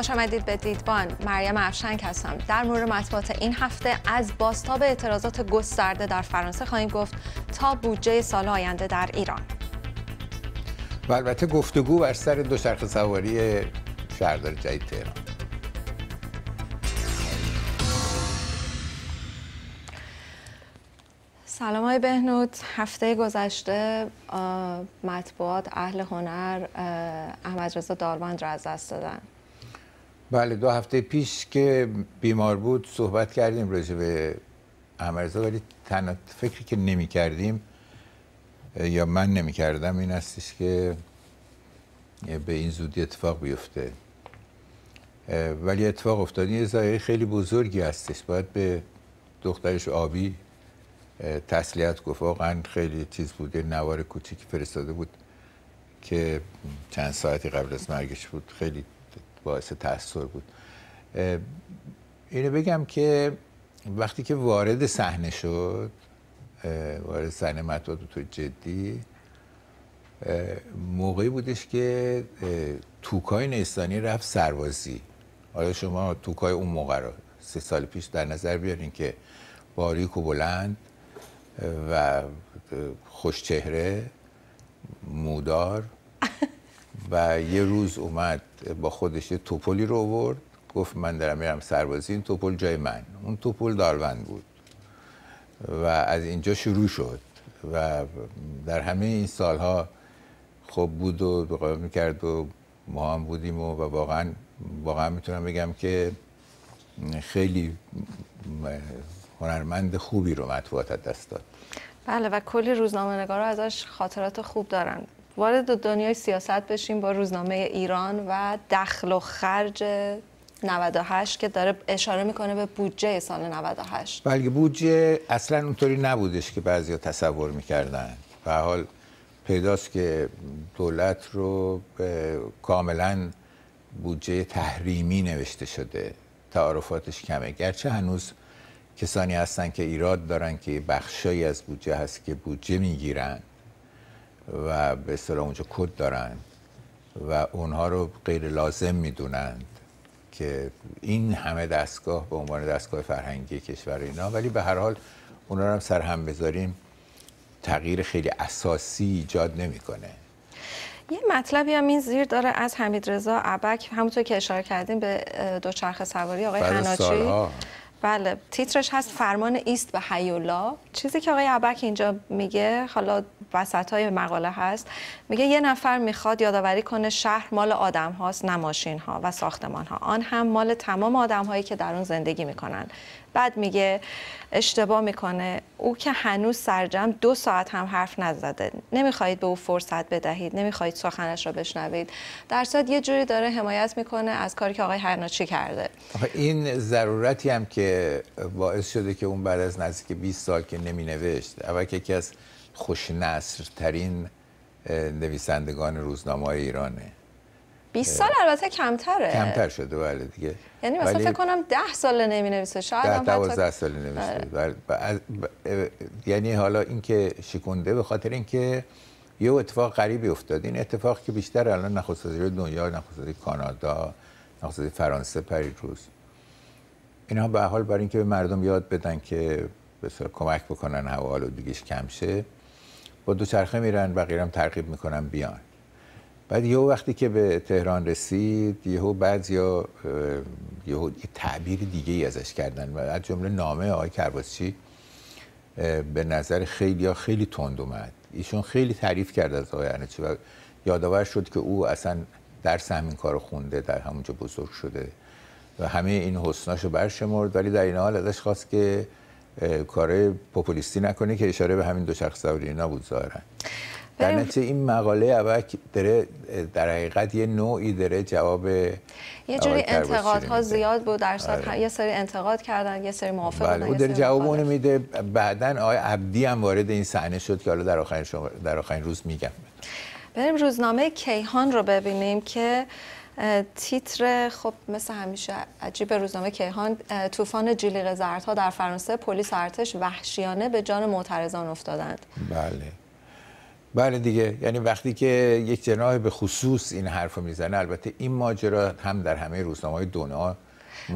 خوش آمدید به دیدبان مریم افشنگ هستم در مورد مطبوعات این هفته از باستاب اعتراضات گسترده در فرانسه خواهیم گفت تا بودجه سال آینده در ایران و البته گفتگو بر سر دو شرخ سواری شهردار جدید تهران سلام های بهنود هفته گذشته مطبوعات اهل هنر احمد رضا دالوند را از دست دادن بله دو هفته پیش که بیمار بود صحبت کردیم راجع به احمدرضا ولی تنها فکری که نمی کردیم یا من نمی کردم این هستش که به این زودی اتفاق بیفته ولی اتفاق افتادی یه ضایعه خیلی بزرگی هستش باید به دخترش آبی تسلیت گفت واقعا خیلی چیز بوده نوار کوچیکی فرستاده بود که چند ساعتی قبل از مرگش بود خیلی باعث تأثیر بود اینو بگم که وقتی که وارد صحنه شد وارد صحنه مطبوعات تو جدی موقعی بودش که توکای نیستانی رفت سروازی حالا شما توکای اون موقع رو سه سال پیش در نظر بیارین که باریک و بلند و خوشچهره مودار و یه روز اومد با خودش یه توپلی رو آورد گفت من دارم میرم سربازی این توپل جای من اون توپل داروند بود و از اینجا شروع شد و در همه این سالها خوب بود و بقیه میکرد و ما هم بودیم و, و واقعا واقعا میتونم بگم که خیلی هنرمند خوبی رو مطبوعات دست داد بله و کلی روزنامه نگارا ازش خاطرات خوب دارن وارد دنیای سیاست بشیم با روزنامه ایران و دخل و خرج 98 که داره اشاره میکنه به بودجه سال 98 بلکه بودجه اصلا اونطوری نبودش که بعضیا تصور میکردن و حال پیداست که دولت رو کاملا بودجه تحریمی نوشته شده تعارفاتش کمه گرچه هنوز کسانی هستن که ایراد دارن که بخشایی از بودجه هست که بودجه میگیرن و به اصطلاح اونجا کد دارن و اونها رو غیر لازم میدونند که این همه دستگاه به عنوان دستگاه فرهنگی کشور اینا ولی به هر حال اونها رو هم سر هم بذاریم تغییر خیلی اساسی ایجاد نمیکنه یه مطلبی هم این زیر داره از حمید رضا ابک همونطور که اشاره کردیم به دوچرخه سواری آقای حناچی بله تیترش هست فرمان ایست به حیولا چیزی که آقای عبک اینجا میگه حالا وسط های مقاله هست میگه یه نفر میخواد یادآوری کنه شهر مال آدم هاست نه ماشین ها و ساختمان ها آن هم مال تمام آدم هایی که در اون زندگی میکنن بعد میگه اشتباه میکنه او که هنوز سرجم دو ساعت هم حرف نزده نمیخواهید به او فرصت بدهید نمیخواهید سخنش را بشنوید در صد یه جوری داره حمایت میکنه از کاری که آقای هرناچی کرده این ضرورتی هم که باعث شده که اون بعد از نزدیک 20 سال که نمینوشت اول که یکی از خوشنصرترین ترین نویسندگان روزنامه ایرانه 20 سال البته کمتره کمتر شده بله دیگه یعنی مثلا فکر کنم 10 سال نمی نویسه شاید هم 12 سال نمی بله. یعنی حالا اینکه شکونده به خاطر اینکه یه اتفاق غریبی افتاد این اتفاق که بیشتر الان نخست دنیا نخست کانادا نخست فرانسه فرانسه روز. اینها به حال برای اینکه به مردم یاد بدن که بسیار کمک بکنن حوالو آلودگیش کم شه با دوچرخه میرن بقیه هم ترغیب میکنن بیان بعد یهو وقتی که به تهران رسید یهو بعضیا یهو یه تعبیر دیگه ای ازش کردن از جمله نامه آقای کرباسچی به نظر خیلی یا خیلی تند اومد ایشون خیلی تعریف کرد از آقای ارنچی و یادآور شد که او اصلا درس همین کار خونده در همونجا بزرگ شده و همه این حسناشو برشمرد ولی در این حال ازش خواست که کار پوپولیستی نکنه که اشاره به همین دو شخص اینا بود در نتیجه این مقاله اول داره در حقیقت یه نوعی داره جواب یه جوری ها زیاد بود در آره. یه سری انتقاد کردن یه سری موافق بله. او داره جواب اونو میده بعدا آقای عبدی هم وارد این صحنه شد که حالا در آخرین, در آخرین روز میگم بریم روزنامه کیهان رو ببینیم که تیتر خب مثل همیشه عجیب روزنامه کیهان طوفان جلیق زردها در فرانسه پلیس ارتش وحشیانه به جان معترضان افتادند بله بله دیگه یعنی وقتی که یک جناح به خصوص این حرف رو میزنه البته این ماجرا هم در همه روزنامه های دنیا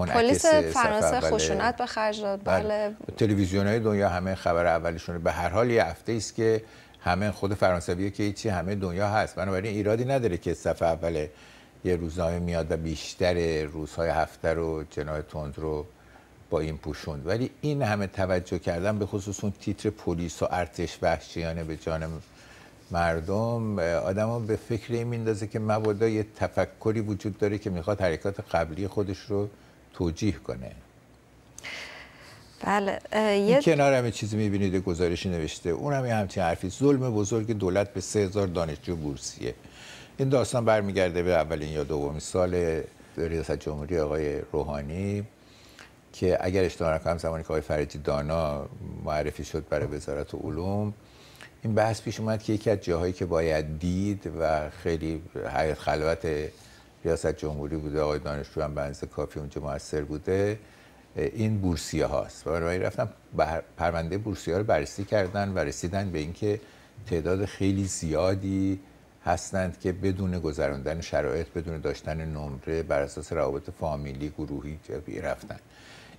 پلیس فرانسه خشونت به خرج داد بله, بله. تلویزیون های دنیا همه خبر اولشونه به هر حال یه هفته است که همه خود فرانسوی که چی همه دنیا هست بنابراین ایرادی نداره که صفحه اول یه روزنامه میاد و بیشتر روزهای هفته رو جناه تند رو با این پوشوند ولی این همه توجه کردن به خصوص اون تیتر پلیس و ارتش وحشیانه به جان مردم ها به فکر این میندازه که مبادا یه تفکری وجود داره که میخواد حرکات قبلی خودش رو توجیه کنه بله یه کنار همه چیزی میبینید گزارشی نوشته اون هم یه همچین حرفی ظلم بزرگ دولت به سه هزار دانشجو بورسیه این داستان برمیگرده به اولین یا دومین سال ریاست جمهوری آقای روحانی که اگر اشتباه نکنم زمانی که آقای فرجی دانا معرفی شد برای وزارت علوم این بحث پیش اومد که یکی از جاهایی که باید دید و خیلی حیات خلوت ریاست جمهوری بوده آقای دانشجو هم بنز کافی اونجا موثر بوده این بورسیه هاست و برای رفتن پرونده بورسیه ها رو بررسی کردن و رسیدن به اینکه تعداد خیلی زیادی هستند که بدون گذراندن شرایط بدون داشتن نمره بر اساس روابط فامیلی گروهی رفتن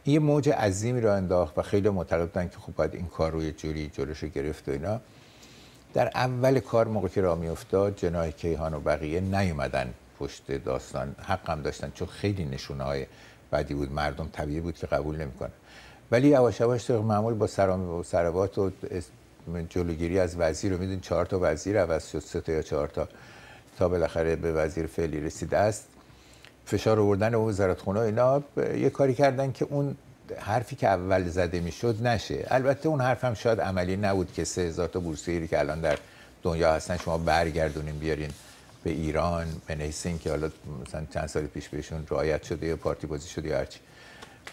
این موج عظیمی را انداخت و خیلی معتقد که خوب باید این کار روی جوری جلوش گرفت و اینا در اول کار موقع که را میافتاد جناه کیهان و بقیه نیومدن پشت داستان هم داشتن چون خیلی نشونه های بدی بود مردم طبیعی بود که قبول نمیکنه ولی یواش یواش طبق معمول با سرام و و جلوگیری از وزیر رو میدون چهار تا وزیر عوض شد سه تا یا چهار تا تا بالاخره به وزیر فعلی رسیده است فشار آوردن و وزارت خونه اینا یه کاری کردن که اون حرفی که اول زده میشد نشه البته اون حرف هم شاید عملی نبود که سه هزار تا بورسیری که الان در دنیا هستن شما برگردونین بیارین به ایران بنیسین که حالا مثلا چند سال پیش بهشون رعایت شده یا پارتی بازی شده یا هرچی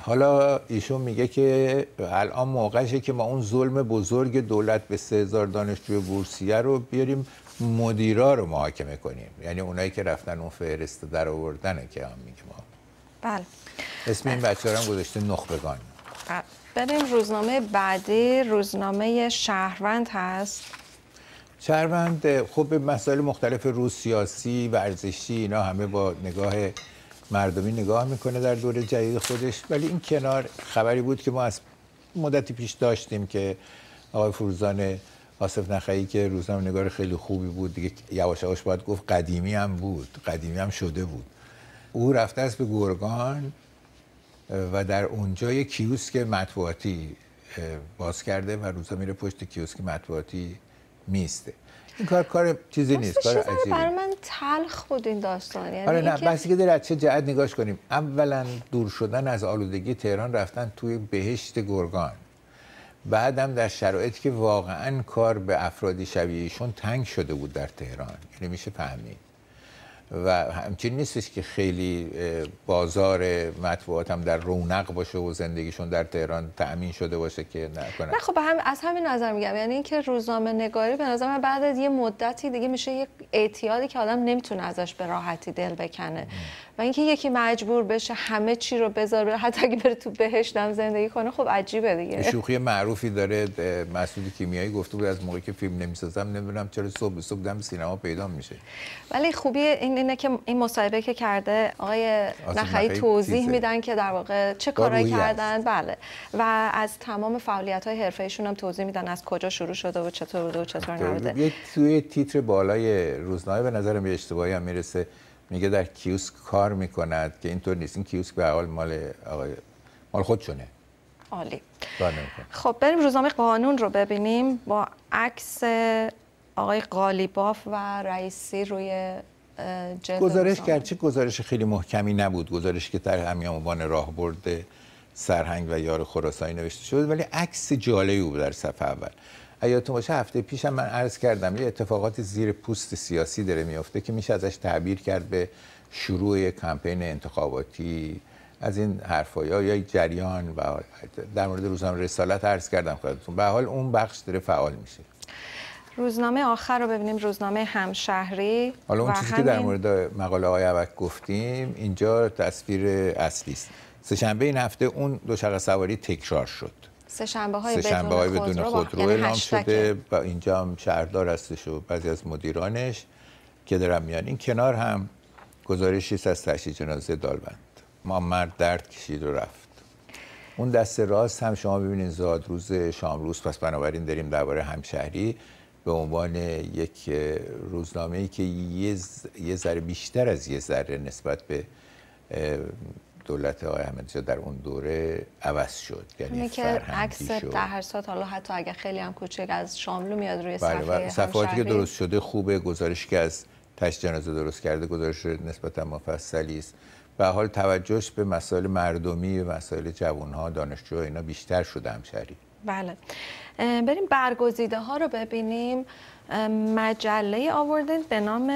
حالا ایشون میگه که الان موقعشه که ما اون ظلم بزرگ دولت به سه هزار دانشجوی بورسیه رو بیاریم مدیرا رو محاکمه کنیم یعنی اونایی که رفتن اون فهرست در آوردنه که هم میگه ما بله اسم این بچه هم گذاشته نخبگان بله بریم روزنامه بعدی روزنامه شهروند هست شهروند خب مسائل مختلف روز سیاسی ورزشی اینا همه با نگاه مردمی نگاه میکنه در دور جدید خودش ولی این کنار خبری بود که ما از مدتی پیش داشتیم که آقای فروزان آصف نخایی که روزنامه نگار خیلی خوبی بود دیگه یواش یواش باید گفت قدیمی هم بود قدیمی هم شده بود او رفته است به گرگان و در اونجا یه کیوسک مطبوعاتی باز کرده و روزا میره پشت کیوسک مطبوعاتی میسته این کار کار چیزی نیست کار عجیبی برای من تلخ بود این داستان یعنی آره نه بس که در چه جهت نگاش کنیم اولا دور شدن از آلودگی تهران رفتن توی بهشت گرگان بعدم در شرایطی که واقعا کار به افرادی شبیه ایشون تنگ شده بود در تهران یعنی میشه فهمید و همچنین نیستش که خیلی بازار مطبوعات هم در رونق باشه و زندگیشون در تهران تأمین شده باشه که نکنه نه خب هم از همین نظر میگم یعنی اینکه روزنامه نگاری به نظر بعد از یه مدتی دیگه میشه یه اعتیادی که آدم نمیتونه ازش به راحتی دل بکنه و اینکه یکی مجبور بشه همه چی رو بذاره حتی اگه بره تو بهشتم زندگی کنه خب عجیبه دیگه شوخی معروفی داره مسعود کیمیایی گفته بود از موقعی که فیلم نمیسازم نمیدونم چرا صبح صبح دم سینما پیدا میشه ولی خوبی این اینه که این مصاحبه که کرده آقای نخعی توضیح میدن که در واقع چه کارایی کردن بله و از تمام فعالیت های ایشون هم توضیح میدن از کجا شروع شده و چطور بوده و چطور نبوده یه توی تیتر بالای روزنامه به نظرم یه اشتباهی هم میرسه میگه در کیوسک کار میکند که اینطور نیست این کیوسک به حال مال آقای مال خودشونه عالی خب بریم روزنامه قانون رو ببینیم با عکس آقای قالیباف و رئیسی روی گزارش چه گزارش خیلی محکمی نبود گزارش که در همین راه برده سرهنگ و یار خراسانی نوشته شد ولی عکس جالبی بود در صفحه اول ایاتون باشه هفته پیشم من عرض کردم یه اتفاقات زیر پوست سیاسی داره میفته که میشه ازش تعبیر کرد به شروع کمپین انتخاباتی از این حرفا یا یا جریان و در مورد روزنامه رسالت عرض کردم به حال اون بخش داره فعال میشه روزنامه آخر رو ببینیم روزنامه همشهری حالا اون چیزی که در مورد مقاله های اوک گفتیم اینجا تصویر اصلی است سهشنبه این هفته اون دو شقه سواری تکرار شد سهشنبه های بدون, خود خودرو, نام یعنی شده و اینجا هم شهردار هستش و بعضی از مدیرانش که دارم میان این کنار هم گزارشی از تشییع جنازه دالبند ما مرد درد کشید و رفت اون دست راست هم شما ببینید زادروز شامروز پس بنابراین داریم درباره همشهری به عنوان یک روزنامه ای که یه ذره بیشتر از یه ذره نسبت به دولت آقای احمدی در اون دوره عوض شد یعنی که عکس سات حالا حتی اگه خیلی هم کوچک از شاملو میاد روی بله، صفحه صفحاتی که درست شده خوبه گزارش که از تش جنازه درست کرده گزارش شده نسبتا مفصلی است به حال توجهش به مسائل مردمی و مسائل جوانها دانشجو اینا بیشتر شده همشری بله بریم برگزیده ها رو ببینیم مجله آوردین به نام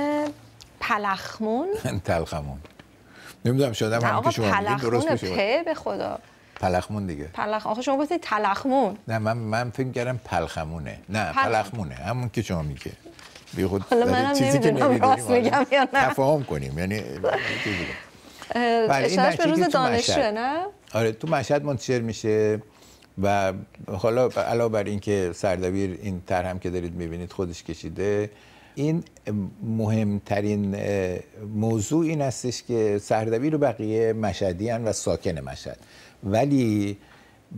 پلخمون تلخمون نمیدونم شدم همون که شما میگید درست میشه به خدا پلخمون دیگه پلخ آخه شما گفتید تلخمون نه من من فکر کردم پلخمونه نه پلخمونه همون که شما میگه بی خود حالا منم چیزی که راست میگم یا نه تفاهم کنیم یعنی چیزی بله این به روز دانشجو نه آره تو مشهد منتشر میشه و حالا علاوه بر اینکه سردبیر این طرح هم که دارید میبینید خودش کشیده این مهمترین موضوع این هستش که سردبیر و بقیه مشهدی و ساکن مشهد ولی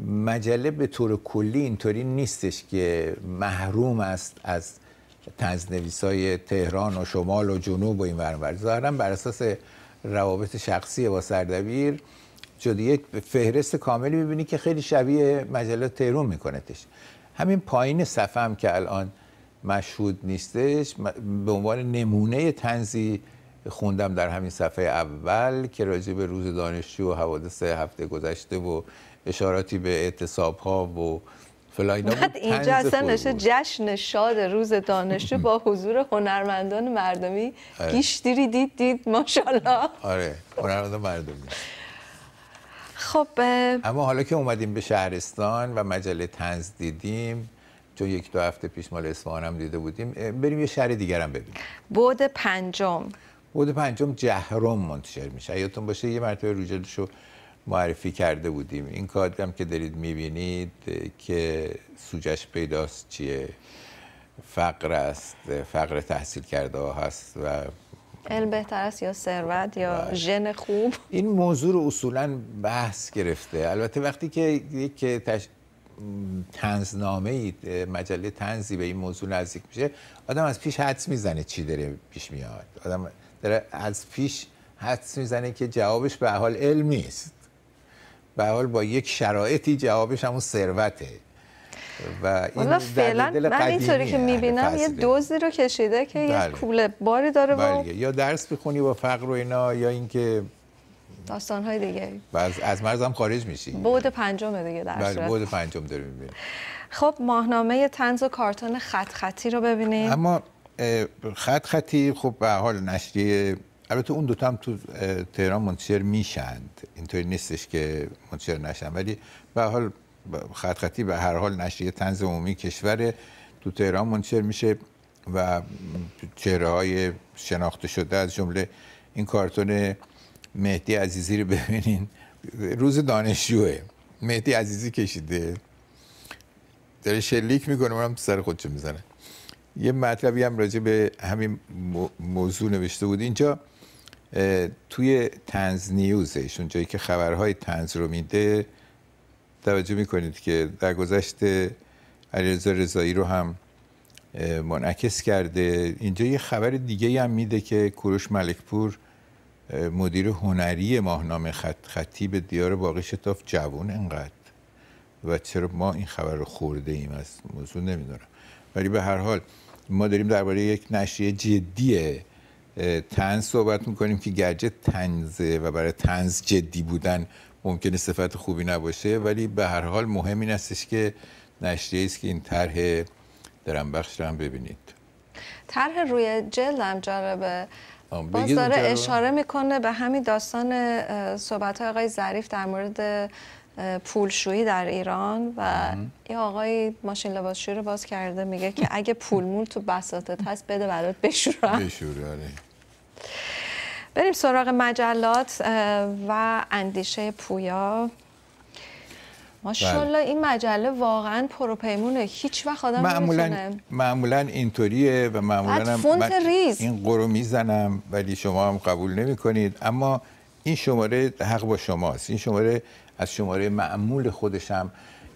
مجله به طور کلی اینطوری نیستش که محروم است از تنزنویس های تهران و شمال و جنوب و این ورانور ظاهرا بر اساس روابط شخصی با سردبیر شده یک فهرست کاملی میبینی که خیلی شبیه مجله تهرون میکنه همین پایین صفحه هم که الان مشهود نیستش به عنوان نمونه تنزی خوندم در همین صفحه اول که راجع به روز دانشجو و حوادث هفته گذشته و اشاراتی به اعتصاب ها و بعد اینجا اصلا نشه جشن شاد روز دانشجو با حضور هنرمندان مردمی آره. دیری دید دید ماشاءالله آره هنرمندان مردمی خب اما حالا که اومدیم به شهرستان و مجله تنز دیدیم چون یک دو هفته پیش مال اصفهان هم دیده بودیم بریم یه شهر دیگر هم ببینیم بود پنجم بود پنجم جهرم منتشر میشه یادتون باشه یه مرتبه روجلشو رو معرفی کرده بودیم این کادر هم که دارید میبینید که سوجش پیداست چیه فقر است فقر تحصیل کرده هست و علم بهتر است یا ثروت یا ژن خوب این موضوع رو اصولا بحث گرفته البته وقتی که یک تش... تنزنامه مجله تنزی به این موضوع نزدیک میشه آدم از پیش حدس میزنه چی داره پیش میاد آدم داره از پیش حدس میزنه که جوابش به حال علم نیست به حال با یک شرایطی جوابش همون ثروته و این فعلا من اینطوری که یعنی میبینم یه دوزی رو کشیده که بله. یه کوله باری داره و... بله یا درس بخونی با فقر و اینا یا اینکه داستان های دیگه و از مرز هم خارج میشی بود پنجم دیگه در بله بود پنجم داره میبینیم خب ماهنامه تنز و کارتون خط خطی رو ببینیم اما خط خطی خب به حال نشریه البته اون دوتا هم تو تهران منتشر میشند اینطوری نیستش که منتشر نشن ولی به حال خط خطی به هر حال نشریه تنز عمومی کشور تو تهران منتشر میشه و چهره های شناخته شده از جمله این کارتون مهدی عزیزی رو ببینین روز دانشجوه مهدی عزیزی کشیده داره شلیک میکنه هم سر خودشو میزنه یه مطلبی هم راجع به همین موضوع نوشته بود اینجا توی تنز نیوزش اونجایی که خبرهای تنز رو میده توجه میکنید که در گذشت علیرضا رضایی رو هم منعکس کرده اینجا یه خبر دیگه هم میده که کوروش ملکپور مدیر هنری ماهنامه خط خطی به دیار باقی شتاف جوون انقدر و چرا ما این خبر رو خورده ایم از موضوع نمیدونم ولی به هر حال ما داریم درباره یک نشریه جدی تنز صحبت میکنیم که گرجه تنزه و برای تنز جدی بودن ممکنه صفت خوبی نباشه ولی به هر حال مهم این استش که نشریه است که این طرح درم بخش رو هم ببینید طرح روی جلد هم جالبه باز داره اشاره میکنه به همین داستان صحبت های آقای ظریف در مورد پولشویی در ایران و یه آقای ماشین لباسشویی رو باز کرده میگه که اگه پول مول تو بساطت هست بده برات بشورم آره. بریم سراغ مجلات و اندیشه پویا ماشاءالله بله. این مجله واقعا پروپیمونه هیچ وقت آدم معمولا معمولا اینطوریه و معمولا فونت ریز این قرو میزنم ولی شما هم قبول نمی اما این شماره حق با شماست این شماره از شماره معمول خودش هم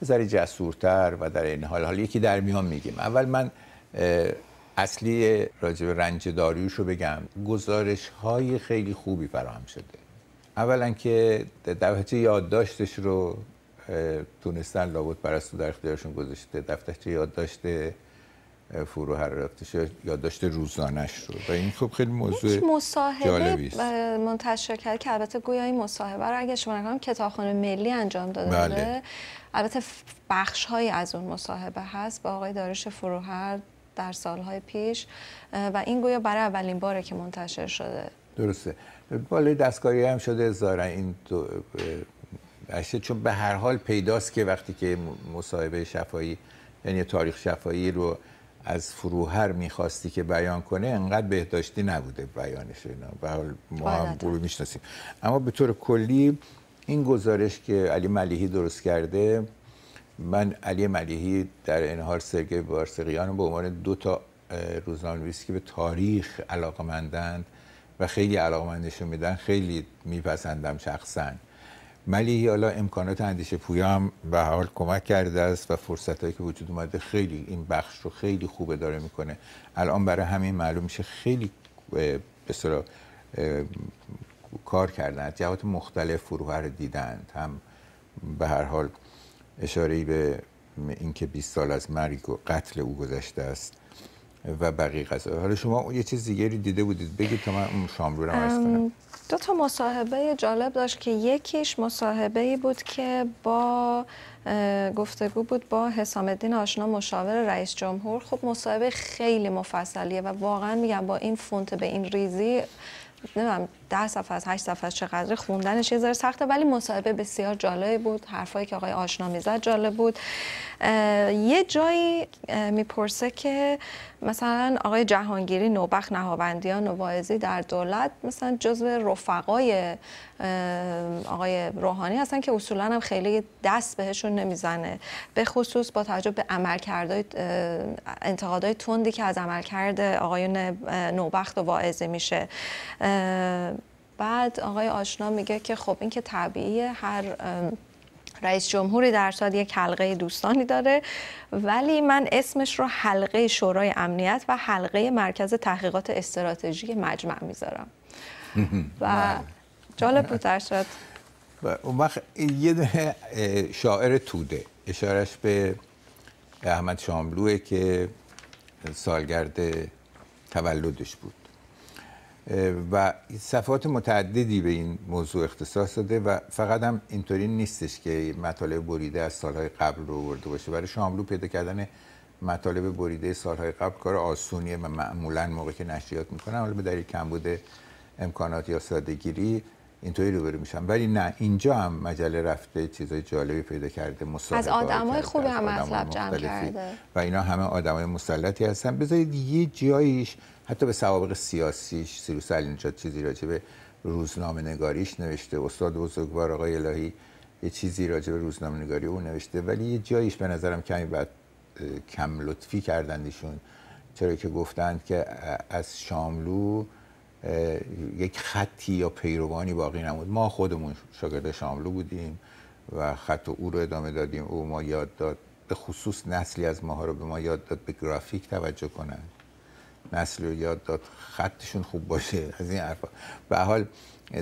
ذره جسورتر و در این حال حال یکی در میان میگیم اول من اصلی راجب رنج داریوش رو بگم گزارش های خیلی خوبی فراهم شده اولا که دفترچه یادداشتش رو تونستن لابد پرستو در اختیارشون گذاشته دفترچه یادداشت فرو هر رفتش یادداشت روزانش رو و این خب خیلی موضوع جالبی منتشر کرد که البته گویا این مصاحبه رو اگه شما نکنم کتابخانه ملی انجام داده بله. البته بخش هایی از اون مصاحبه هست با آقای دارش فروهر در سالهای پیش و این گویا برای اولین باره که منتشر شده درسته بالای دستکاری هم شده زارن این دو چون به هر حال پیداست که وقتی که مصاحبه شفایی یعنی تاریخ شفایی رو از فروهر میخواستی که بیان کنه انقدر بهداشتی نبوده بیانش اینا به حال ما هم میشناسیم اما به طور کلی این گزارش که علی ملیحی درست کرده من علی ملیحی در این حال سرگی بارسقیان به عنوان دو تا روزنامه‌نویس که به تاریخ مندند و خیلی علاقمندشون میدن خیلی میپسندم شخصا ملیحی حالا امکانات اندیشه پویام به حال کمک کرده است و فرصت هایی که وجود اومده خیلی این بخش رو خیلی خوب داره میکنه الان برای همین معلوم میشه خیلی به کار کردن جهات مختلف فروه رو دیدند هم به هر حال اشاره به اینکه 20 سال از مرگ و قتل او گذشته است و بقیه قضا حالا شما یه چیز دیگری دیده بودید بگید تا من اون شام رو کنم دو تا مصاحبه جالب داشت که یکیش مصاحبه بود که با گفتگو بود با حسام الدین آشنا مشاور رئیس جمهور خب مصاحبه خیلی مفصلیه و واقعا میگم با این فونت به این ریزی نمیدونم ده صفحه از صفحه چقدر خوندنش یه ذره سخته ولی مصاحبه بسیار جالب بود حرفایی که آقای آشنا میزد جالب بود یه جایی میپرسه که مثلا آقای جهانگیری نوبخ نهاوندیان و واعظی در دولت مثلا جزء رفقای آقای روحانی هستن که اصولا هم خیلی دست بهشون نمیزنه به خصوص با توجه به عملکردهای انتقادهای تندی که از عملکرد آقایون نوبخت و واعظه میشه بعد آقای آشنا میگه که خب این که طبیعیه هر رئیس جمهوری در سال یک حلقه دوستانی داره ولی من اسمش رو حلقه شورای امنیت و حلقه مرکز تحقیقات استراتژی مجمع میذارم و بله. جالب بود شد و اون وقت یه شاعر توده اشارش به احمد شاملوه که سالگرد تولدش بود و صفحات متعددی به این موضوع اختصاص داده و فقط هم اینطوری نیستش که مطالب بریده از سالهای قبل رو ورده باشه برای شاملو پیدا کردن مطالب بریده سالهای قبل کار آسونیه و معمولا موقع که نشریات میکنن حالا به دلیل کمبود امکانات یا سادگیری اینطوری روبرو میشم ولی نه اینجا هم مجله رفته چیزای جالبی پیدا کرده از آدمای خوب هم جمع کرده و اینا همه آدمای مسلطی هستن بذارید یه جاییش حتی به سوابق سیاسیش سیروس علی نجات چیزی راجع به روزنامه نگاریش نوشته استاد بزرگوار آقای الهی یه چیزی راجع به روزنامه نگاری او نوشته ولی یه جاییش به نظرم کمی بعد کم لطفی کردندشون چرا که گفتند که از شاملو یک خطی یا پیروانی باقی نمود ما خودمون شاگرد شاملو بودیم و خط او رو ادامه دادیم او ما یاد داد به خصوص نسلی از ماها رو به ما یاد داد به گرافیک توجه کنند نسل رو یاد داد خطشون خوب باشه از این حرفا به حال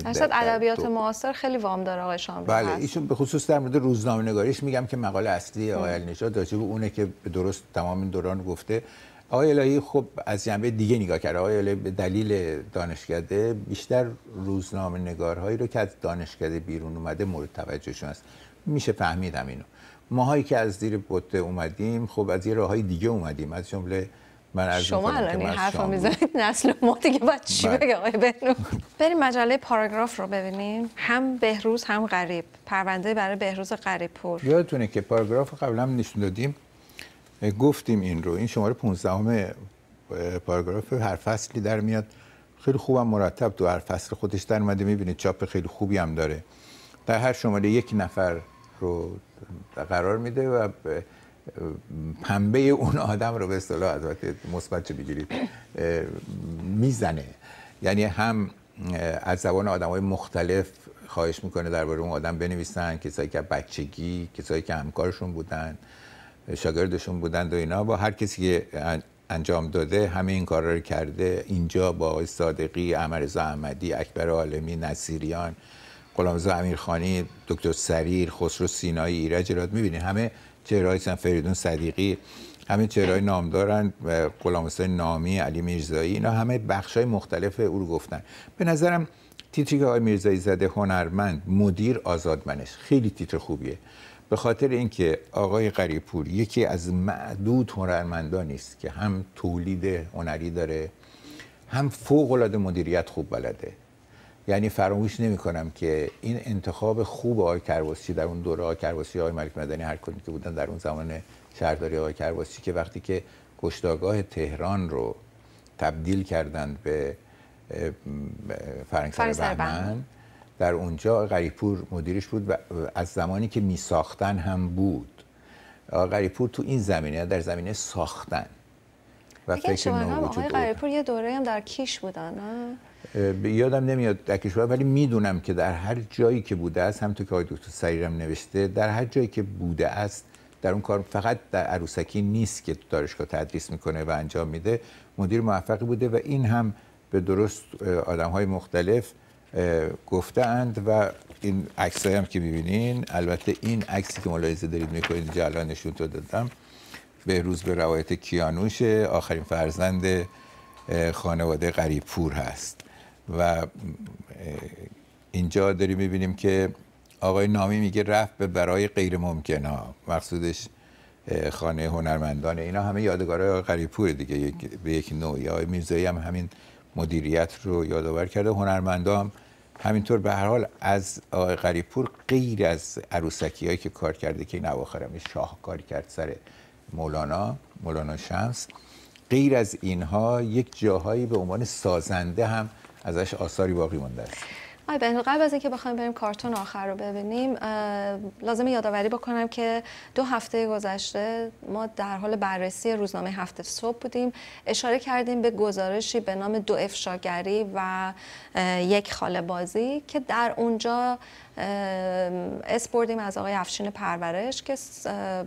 اصلا ادبیات معاصر خیلی وام داره آقای شاملو بله هست. ایشون به خصوص در مورد روزنامه نگاریش میگم که مقاله اصلی آقای نژاد راجع بود اونه که به درست تمام این دوران گفته آقای الهی خب از جنبه دیگه نگاه کرد آقای الهی به دلیل دانشکده بیشتر روزنامه نگارهایی رو که از دانشکده بیرون اومده مورد توجهشون است میشه فهمیدم اینو ماهایی که از زیر بوته اومدیم خب از یه راههای دیگه اومدیم از جمله شما الان این حرف رو میزنید نسل ما دیگه باید چی بله. بگه آقای بهنو بریم مجله پاراگراف رو ببینیم هم بهروز هم غریب پرونده برای بهروز غریب پور یادتونه که پاراگراف قبلا نشون دادیم گفتیم این رو این شماره 15 پاراگراف هر فصلی در میاد خیلی خوبم مرتب تو هر فصل خودش در اومده میبینید چاپ خیلی خوبی هم داره در هر شماره یک نفر رو قرار میده و پنبه اون آدم رو به اصطلاح البته مثبت چه بگیرید میزنه یعنی هم از زبان آدم های مختلف خواهش میکنه درباره اون آدم بنویسن کسایی که بچگی کسایی که همکارشون بودن شاگردشون بودند و اینا با هر کسی که انجام داده همه این کارا رو کرده اینجا با آقای صادقی امرزا احمدی اکبر عالمی نصیریان غلامرضا امیرخانی دکتر سریر خسرو سینایی ایرج راد همه چهرهای فریدون صدیقی همین چهرهای نام دارن غلام نامی علی میرزایی اینا همه بخش های مختلف او رو گفتن به نظرم تیتری که آقای میرزایی زده هنرمند مدیر آزادمنش خیلی تیتر خوبیه به خاطر اینکه آقای قریپور یکی از معدود هنرمندان است که هم تولید هنری داره هم فوق العاده مدیریت خوب بلده یعنی فراموش نمی کنم که این انتخاب خوب آقای کرواسی در اون دوره آقای کرواسی آقای ملک مدنی هر کنی که بودن در اون زمان شهرداری آقای کرواسی که وقتی که کشتاگاه تهران رو تبدیل کردند به فرنگسر بهمن در اونجا غریپور مدیرش بود و از زمانی که می ساختن هم بود آقای غریپور تو این زمینه در زمینه ساختن و فکر آقای غریپور یه دوره هم در کیش بودن یادم نمیاد در کشور ولی میدونم که در هر جایی که بوده است همونطور که آقای دکتر سریرم نوشته در هر جایی که بوده است در اون کار فقط در عروسکی نیست که دانشگاه تدریس میکنه و انجام میده مدیر موفقی بوده و این هم به درست آدم های مختلف اند و این عکس هم که میبینین البته این عکسی که ملاحظه دارید میکنید اینجا الان نشون تو دادم به روز به روایت کیانوش آخرین فرزند خانواده غریب پور هست و اینجا داریم میبینیم که آقای نامی میگه رفت به برای غیر ممکن ها مقصودش خانه هنرمندان اینا همه یادگارهای آقای قریپور دیگه به یک نوعی آقای میرزایی هم همین مدیریت رو یادآور کرده هنرمندا هم همینطور به هر حال از آقای قریپور غیر از عروسکی هایی که کار کرده که این اواخر شاه شاهکاری کرد سر مولانا مولانا شمس غیر از اینها یک جاهایی به عنوان سازنده هم ازش آثاری باقی مانده است آی قبل از اینکه بخوایم بریم کارتون آخر رو ببینیم لازم یادآوری بکنم که دو هفته گذشته ما در حال بررسی روزنامه هفته صبح بودیم اشاره کردیم به گزارشی به نام دو افشاگری و یک خاله بازی که در اونجا اسپوردیم از آقای افشین پرورش که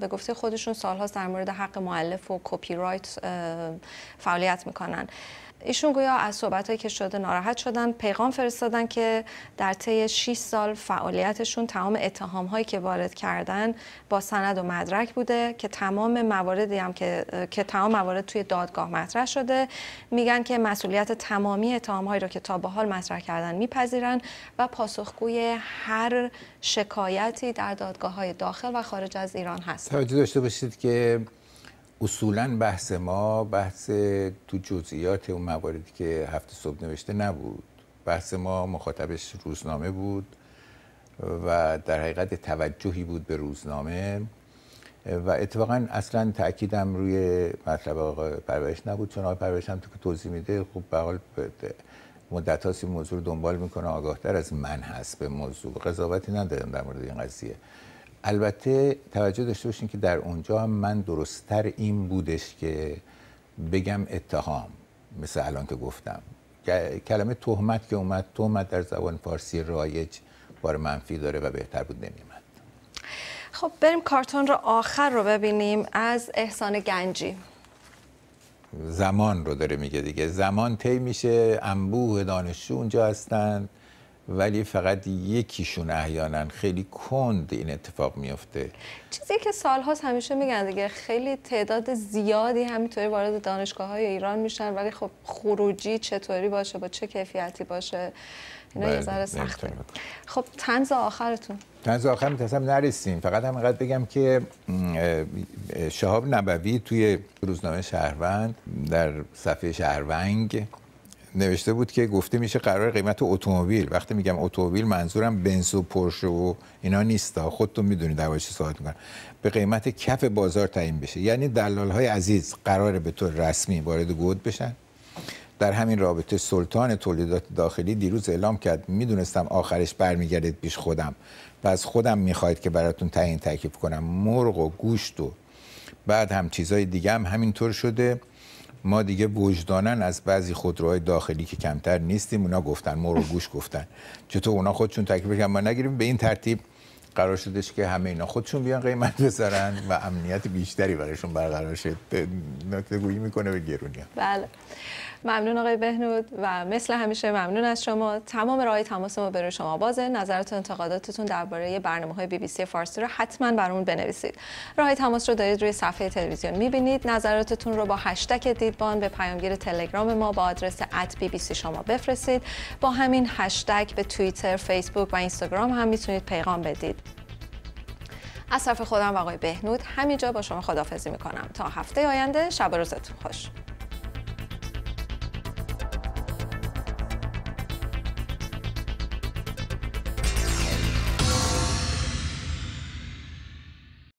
به گفته خودشون سالهاست در مورد حق معلف و کپی رایت فعالیت میکنن ایشون گویا از صحبت که شده ناراحت شدن پیغام فرستادن که در طی 6 سال فعالیتشون تمام اتهام هایی که وارد کردن با سند و مدرک بوده که تمام مواردی هم که, که تمام موارد توی دادگاه مطرح شده میگن که مسئولیت تمامی اتهام هایی رو که تا به حال مطرح کردن میپذیرن و پاسخگوی هر شکایتی در دادگاه های داخل و خارج از ایران هست توجه داشته باشید که اصولا بحث ما بحث تو جزئیات اون مواردی که هفته صبح نوشته نبود بحث ما مخاطبش روزنامه بود و در حقیقت توجهی بود به روزنامه و اتفاقا اصلا تاکیدم روی مطلب آقای پرورش نبود چون آقای پرورش هم تو که توضیح میده خب به حال مدت این موضوع رو دنبال میکنه آگاهتر از من هست به موضوع قضاوتی ندارم در مورد این قضیه البته توجه داشته باشین که در اونجا من درستتر این بودش که بگم اتهام مثل الان که گفتم کلمه تهمت که اومد تهمت در زبان فارسی رایج بار منفی داره و بهتر بود نمیمد خب بریم کارتون رو آخر رو ببینیم از احسان گنجی زمان رو داره میگه دیگه زمان طی میشه انبوه دانشجو اونجا هستند ولی فقط یکیشون احیانا خیلی کند این اتفاق میفته چیزی که سالهاست همیشه میگن دیگه خیلی تعداد زیادی همینطوری وارد دانشگاه های ایران میشن ولی خب خروجی چطوری باشه با چه کیفیتی باشه اینا یه بله، ذره سخته خب تنز آخرتون تنز آخر میتونستم نرسیم فقط همینقدر بگم که شهاب نبوی توی روزنامه شهروند در صفحه شهروند نوشته بود که گفته میشه قرار قیمت اتومبیل وقتی میگم اتومبیل منظورم بنز و پرشه و اینا نیستا خودتون میدونید در چه صحبت میکنم به قیمت کف بازار تعیین بشه یعنی دلال های عزیز قرار به طور رسمی وارد گود بشن در همین رابطه سلطان تولیدات داخلی دیروز اعلام کرد میدونستم آخرش برمیگردید پیش خودم و از خودم میخواید که براتون تعیین تکلیف کنم مرغ و گوشت و بعد هم چیزای دیگه هم همینطور شده ما دیگه وجدانن از بعضی خودروهای داخلی که کمتر نیستیم اونا گفتن ما رو گوش گفتن چطور اونا خودشون تکلیف کردن ما نگیریم به این ترتیب قرار شدش که همه اینا خودشون بیان قیمت بذارن و امنیت بیشتری برایشون برقرار شد نکته گویی میکنه به گرونی بله ممنون آقای بهنود و مثل همیشه ممنون از شما تمام راهی تماس ما برای شما بازه و انتقاداتتون درباره برنامه های بی بی سی فارسی رو حتما برامون بنویسید راهی تماس رو دارید روی صفحه تلویزیون میبینید نظراتتون رو با هشتک دیدبان به پیامگیر تلگرام ما با آدرس ات شما بفرستید با همین هشتگ به توییتر فیسبوک و اینستاگرام هم میتونید پیغام بدید از طرف خودم و آقای بهنود همینجا با شما خداحافظی میکنم تا هفته آینده شب روزتون خوش